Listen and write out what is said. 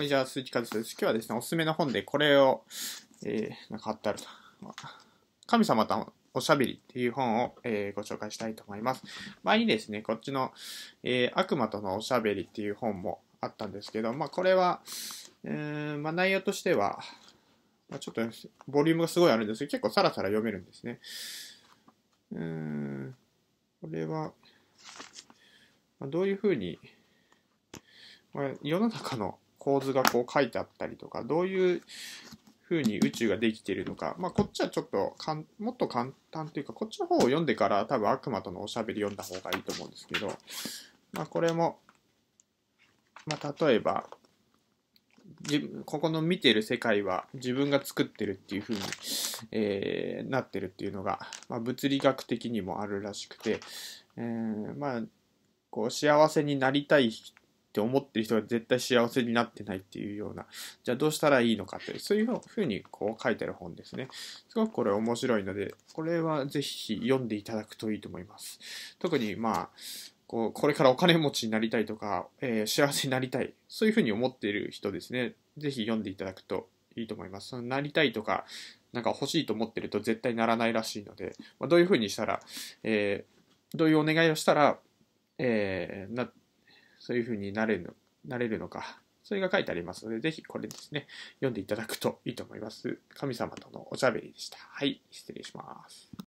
こんにちは、鈴木和です。今日はですね、おすすめの本でこれを、えー、なんかあったら、神様とおしゃべりっていう本を、えー、ご紹介したいと思います。前にですね、こっちの、えー、悪魔とのおしゃべりっていう本もあったんですけど、まあ、これは、うん、まあ、内容としては、まあ、ちょっと、ボリュームがすごいあるんですけど、結構さらさら読めるんですね。うーん、これは、まあ、どういうふうに、まあ、世の中の構図がこう書いてあったりとか、どういう風に宇宙ができているのか、まあ、こっちはちょっとかんもっと簡単というか、こっちの方を読んでから多分悪魔とのおしゃべり読んだ方がいいと思うんですけど、まあ、これも、まあ、例えば、ここの見てる世界は自分が作ってるっていう風に、えー、なってるっていうのが、まあ、物理学的にもあるらしくて、えー、まあこう幸せになりたいって思ってる人が絶対幸せになってないっていうような、じゃあどうしたらいいのかいう、そういうふうにこう書いてある本ですね。すごくこれ面白いので、これはぜひ読んでいただくといいと思います。特にまあ、こうこれからお金持ちになりたいとか、えー、幸せになりたい、そういうふうに思っている人ですね、ぜひ読んでいただくといいと思います。そのなりたいとか、なんか欲しいと思ってると絶対ならないらしいので、まあ、どういうふうにしたら、えー、どういうお願いをしたら、えー、なそういうふうになれるのなれるのか、それが書いてありますので、ぜひこれですね、読んでいただくといいと思います。神様とのおしゃべりでした。はい、失礼します。